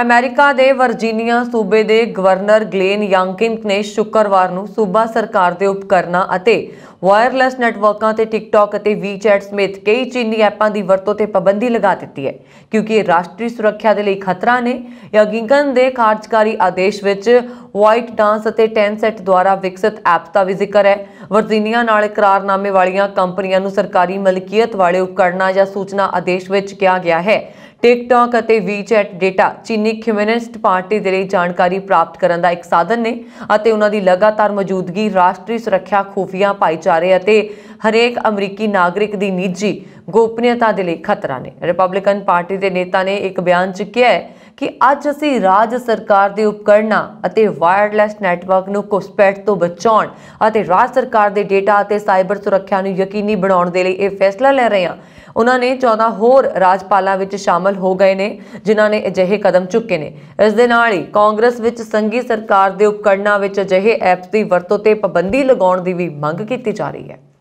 America ਦੇ Virginia ਸੂਬੇ ਦੇ ਗਵਰਨਰ ਗਲੇਨ ਯੰਕਿੰਕ ਨੇ ਸ਼ੁੱਕਰਵਾਰ ਨੂੰ ਸੂਬਾ ਸਰਕਾਰ ਦੇ ਉਪਕਰਨਾਂ ਅਤੇ ਵਾਇਰਲੈਸ ਨੈਟਵਰਕਾਂ ਤੇ ਟਿਕਟੌਕ ਅਤੇ ਵੀਚੈਟ ਸਮੇਤ ਕਈ ਚੀਨੀ ਐਪਾਂ ਦੀ ਵਰਤੋਂ ਤੇ ਪਾਬੰਦੀ ਲਗਾ ਦਿੱਤੀ ਹੈ ਕਿਉਂਕਿ ਇਹ ਰਾਸ਼ਟਰੀ ਸੁਰੱਖਿਆ ਦੇ ਲਈ ਖਤਰਾ ਨੇ ਯੰਕਿੰਕਨ ਦੇ ਕਾਰਜਕਾਰੀ ਆਦੇਸ਼ ਵਿੱਚ ਵਾਈਟ ਡਾਂਸ ਅਤੇ ਟੈਂਸੈਟ ਦੁਆਰਾ ਵਿਕਸਿਤ ਐਪਸ ਦਾ ਵੀ ਜ਼ਿਕਰ ਹੈ ਵਰਜੀਨੀਆ ਨਾਲ ਇਕਰਾਰਨਾਮੇ ਵਾਲੀਆਂ ਕੰਪਨੀਆਂ ਨੂੰ ਸਰਕਾਰੀ ਮਲਕੀਅਤ ਵਾਲੇ ਉਪਕਰਨਾਂ ਜਾਂ ਸੂਚਨਾ ਆਦੇਸ਼ ਵਿੱਚ ਕਿਹਾ ਗਿਆ ਹੈ ਟਿਕਟੌਕ ਅਤੇ ਵੀਚੈਟ ਡੇਟਾ ਚੀਨੀ ਕਮਿਊਨਿਸਟ ਪਾਰਟੀ ਦੇ ਲਈ ਜਾਣਕਾਰੀ ਪ੍ਰਾਪਤ ਕਰਨ ਦਾ ਇੱਕ ਸਾਧਨ ਨੇ ਅਤੇ ਉਹਨਾਂ ਦੀ ਲਗਾਤਾਰ ਮੌਜੂਦਗੀ ਰਾਸ਼ਟਰੀ ਸੁਰੱਖਿਆ ਖੂਫੀਆਂ ਭਾਈਚਾਰੇ ਅਤੇ ਹਰੇਕ ਅਮਰੀਕੀ ਨਾਗਰਿਕ ਦੀ ਨਿੱਜੀ ਗੋਪਨੀਯਤਾ ਦੇ ਲਈ ਖਤਰਾ ਨੇ ਰਿਪਬਲਿਕਨ ਪਾਰਟੀ ਦੇ ਨੇਤਾ ਨੇ ਇੱਕ ਬਿਆਨ 'ਚ ਕਿਹਾ ਹੈ ਕਿ ਅੱਜ ਅਸੀਂ ਰਾਜ ਸਰਕਾਰ ਦੇ ਉਪਕਰਣਾਂ ਅਤੇ ਵਾਇਰਲੈਸ ਨੈਟਵਰਕ ਨੂੰ ਕੁਸਪੈਟ ਤੋਂ ਬਚਾਉਣ ਅਤੇ ਰਾਜ ਸਰਕਾਰ ਦੇ ਡੇਟਾ ਅਤੇ ਸਾਈਬਰ ਸੁਰੱਖਿਆ ਨੂੰ ਯਕੀਨੀ ਬਣਾਉਣ ਦੇ ਲਈ ਇਹ ਫੈਸਲਾ ਲੈ ਰਹੇ ਹਾਂ ਉਹਨਾਂ ਨੇ 14 ਹੋਰ ਰਾਜਪਾਲਾਂ ਵਿੱਚ ਸ਼ਾਮਲ ਹੋ ਗਏ ਨੇ ਜਿਨ੍ਹਾਂ ਨੇ ਅਜਿਹੇ ਕਦਮ ਚੁੱਕੇ ਨੇ ਇਸ ਦੇ ਨਾਲ ਹੀ ਕਾਂਗਰਸ ਵਿੱਚ ਸੰਘੀ ਸਰਕਾਰ ਦੇ ਉਪਕਰਣਾਂ ਵਿੱਚ ਅਜਿਹੇ ਐਪਸ ਦੀ ਵਰਤੋਂ ਤੇ ਪਾਬੰਦੀ ਲਗਾਉਣ ਦੀ ਵੀ ਮੰਗ ਕੀਤੀ ਜਾ ਰਹੀ ਹੈ